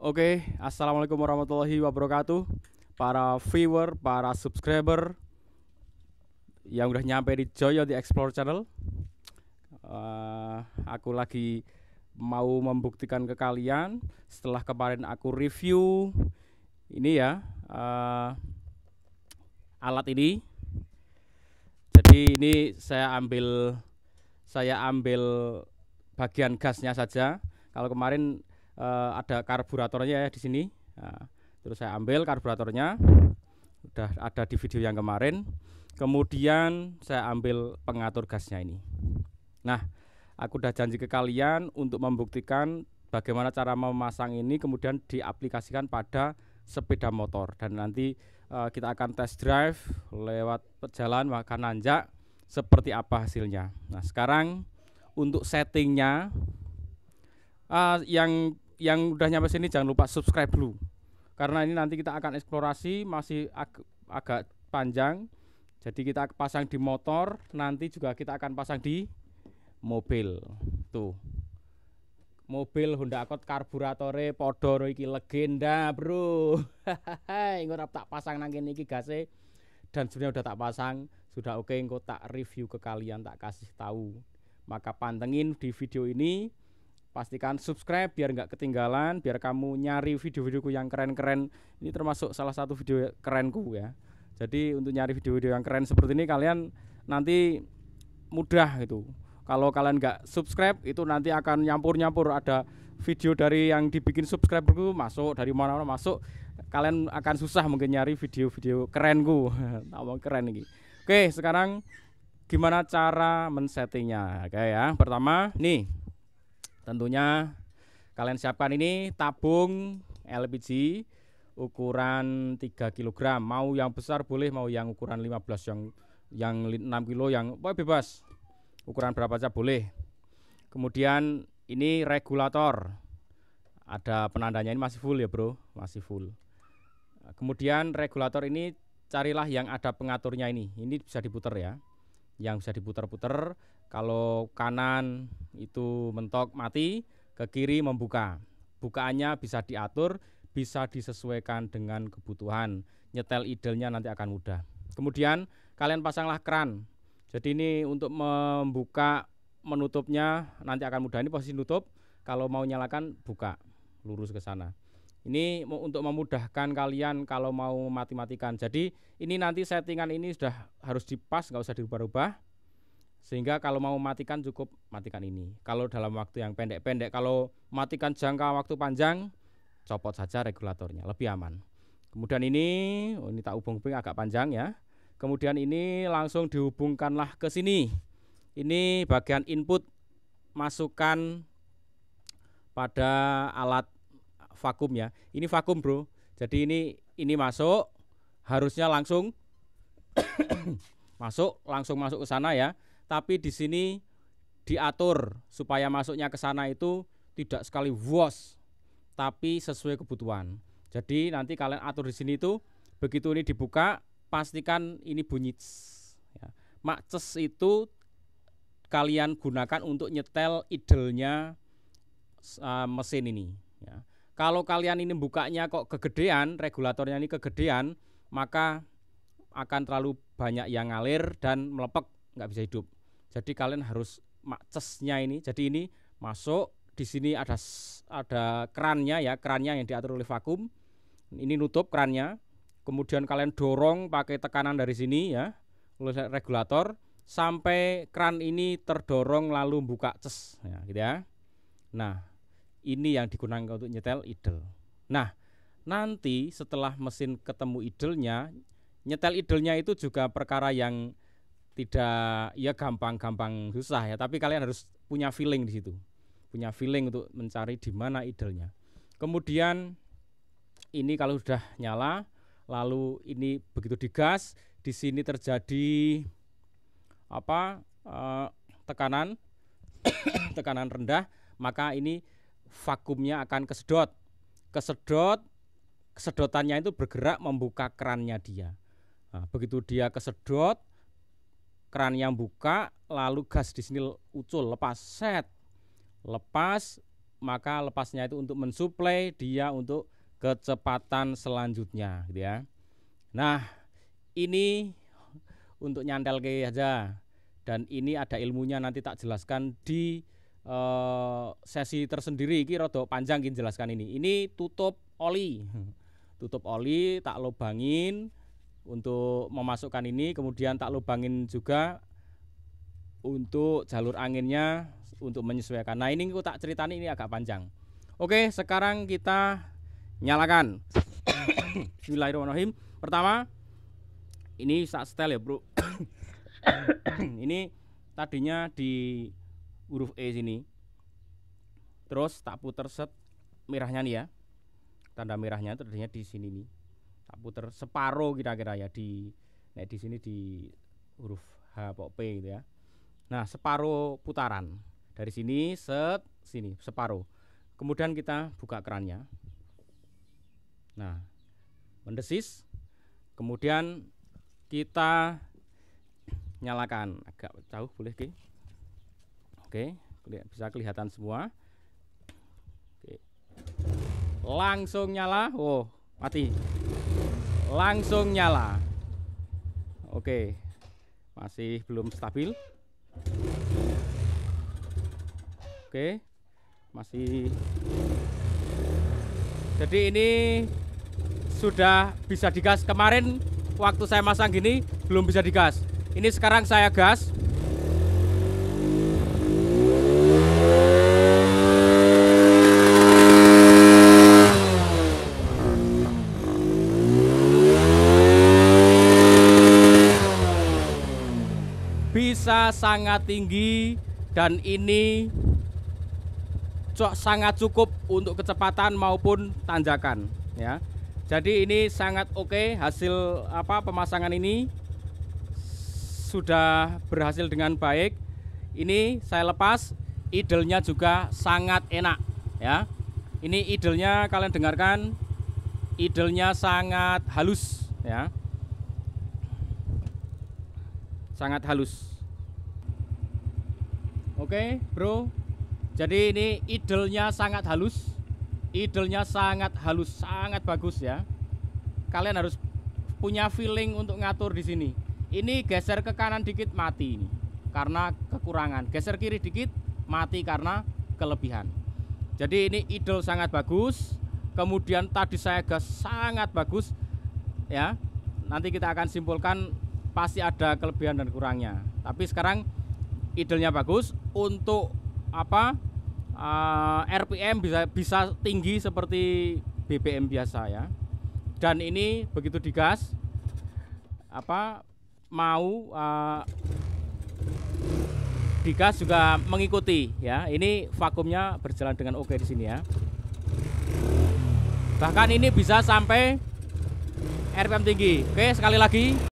Oke, okay, assalamualaikum warahmatullahi wabarakatuh, para viewer, para subscriber yang udah nyampe di Joyo di Explore Channel. Uh, aku lagi mau membuktikan ke kalian setelah kemarin aku review ini ya uh, alat ini. Jadi ini saya ambil saya ambil bagian gasnya saja. Kalau kemarin uh, ada karburatornya ya di sini. Nah, terus saya ambil karburatornya. Udah ada di video yang kemarin. Kemudian saya ambil pengatur gasnya ini. Nah, aku udah janji ke kalian untuk membuktikan bagaimana cara memasang ini kemudian diaplikasikan pada sepeda motor dan nanti uh, kita akan test drive lewat jalan maka nanjak seperti apa hasilnya. Nah, sekarang untuk settingnya uh, yang yang udah nyampe sini jangan lupa subscribe dulu karena ini nanti kita akan eksplorasi masih ag agak panjang jadi kita pasang di motor nanti juga kita akan pasang di mobil tuh mobil Honda Accord karburatore podoro iki legenda bro hahaha, engko tak pasang nangin ini iki gase dan sebenarnya udah tak pasang sudah oke okay, tak review ke kalian tak kasih tahu maka pantengin di video ini Pastikan subscribe biar nggak ketinggalan, biar kamu nyari video-videoku yang keren-keren. Ini termasuk salah satu video kerenku ya. Jadi untuk nyari video-video yang keren seperti ini kalian nanti mudah gitu. Kalau kalian nggak subscribe itu nanti akan nyampur-nyampur ada video dari yang dibikin subscriberku masuk dari mana-mana masuk kalian akan susah mungkin nyari video-video kerenku. Nama keren ini. Oke, sekarang gimana cara men-settingnya? Oke ya. Pertama, nih Tentunya kalian siapkan ini tabung LPG ukuran 3 kg. Mau yang besar boleh, mau yang ukuran 15 yang yang 6 kilo yang oh, bebas. Ukuran berapa saja boleh. Kemudian ini regulator. Ada penandanya ini masih full ya, Bro. Masih full. Kemudian regulator ini carilah yang ada pengaturnya ini. Ini bisa diputar ya yang bisa diputar-putar. Kalau kanan itu mentok mati, ke kiri membuka. Bukaannya bisa diatur, bisa disesuaikan dengan kebutuhan. Nyetel idelnya nanti akan mudah. Kemudian kalian pasanglah keran. Jadi ini untuk membuka menutupnya nanti akan mudah ini posisi nutup. Kalau mau nyalakan buka lurus ke sana. Ini untuk memudahkan kalian kalau mau mati matikan. Jadi ini nanti settingan ini sudah harus dipas, nggak usah diubah rubah Sehingga kalau mau matikan cukup matikan ini. Kalau dalam waktu yang pendek-pendek, kalau matikan jangka waktu panjang, copot saja regulatornya, lebih aman. Kemudian ini, oh ini tak hubung-hubung agak panjang ya. Kemudian ini langsung dihubungkanlah ke sini. Ini bagian input masukan pada alat vakum ya. Ini vakum, Bro. Jadi ini ini masuk harusnya langsung masuk langsung masuk ke sana ya. Tapi di sini diatur supaya masuknya ke sana itu tidak sekali was tapi sesuai kebutuhan. Jadi nanti kalian atur di sini itu begitu ini dibuka pastikan ini bunyi ya. Makces itu kalian gunakan untuk nyetel idlenya uh, ah, mesin ini ya. Kalau kalian ini bukanya kok kegedean, regulatornya ini kegedean, maka akan terlalu banyak yang ngalir dan melepek nggak bisa hidup. Jadi kalian harus macesnya ini. Jadi ini masuk di sini ada ada kerannya ya, kerannya yang diatur oleh vakum. Ini nutup kerannya. Kemudian kalian dorong pakai tekanan dari sini ya, oleh regulator sampai keran ini terdorong lalu buka ces ya, gitu ya. Nah, ini yang digunakan untuk nyetel idle. Nah, nanti setelah mesin ketemu idle-nya, nyetel idle-nya itu juga perkara yang tidak ya gampang-gampang susah ya, tapi kalian harus punya feeling di situ. Punya feeling untuk mencari di mana idle-nya. Kemudian ini kalau sudah nyala, lalu ini begitu digas, di sini terjadi apa? Uh, tekanan tekanan rendah, maka ini vakumnya akan kesedot. Kesedot, kesedotannya itu bergerak membuka kerannya dia. Nah, begitu dia kesedot, keran yang buka, lalu gas di sini ucul, lepas, set. Lepas, maka lepasnya itu untuk mensuplai dia untuk kecepatan selanjutnya gitu ya. Nah, ini untuk nyantel ke aja dan ini ada ilmunya nanti tak jelaskan di Eh, sesi tersendiri iki rada panjang iki jelaskan ini. Ini tutup oli. Tutup oli tak lubangin untuk memasukkan ini kemudian tak lubangin juga untuk jalur anginnya untuk menyesuaikan. Nah, ini aku tak ceritain ini agak panjang. Oke, sekarang kita nyalakan. Bismillahirrahmanirrahim. Pertama ini sak setel ya, Bro. ini tadinya di huruf E sini terus tak puter set merahnya nih ya tanda merahnya terdengar di sini nih tak puter separuh kira-kira ya di nah di sini di huruf H atau P gitu ya nah separuh putaran dari sini set sini separuh kemudian kita buka kerannya nah mendesis kemudian kita nyalakan agak jauh boleh ke Oke, bisa kelihatan semua. Oke. Langsung nyala. Oh, mati. Langsung nyala. Oke. Masih belum stabil. Oke. Masih Jadi ini sudah bisa digas kemarin waktu saya masang gini belum bisa digas. Ini sekarang saya gas sangat tinggi dan ini sangat cukup untuk kecepatan maupun tanjakan ya. Jadi ini sangat oke hasil apa pemasangan ini sudah berhasil dengan baik. Ini saya lepas, idelnya juga sangat enak ya. Ini idelnya kalian dengarkan, idelnya sangat halus ya. Sangat halus. Oke, okay, Bro. Jadi ini idelnya sangat halus. Idelnya sangat halus, sangat bagus ya. Kalian harus punya feeling untuk ngatur di sini. Ini geser ke kanan dikit mati ini karena kekurangan. Geser kiri dikit mati karena kelebihan. Jadi ini idle sangat bagus. Kemudian tadi saya gas sangat bagus ya. Nanti kita akan simpulkan pasti ada kelebihan dan kurangnya. Tapi sekarang idlenya bagus untuk apa uh, eh, RPM bisa bisa tinggi seperti BBM biasa ya dan ini begitu digas apa mau uh, digas juga mengikuti ya ini vakumnya berjalan dengan oke di sini ya bahkan ini bisa sampai RPM tinggi oke sekali lagi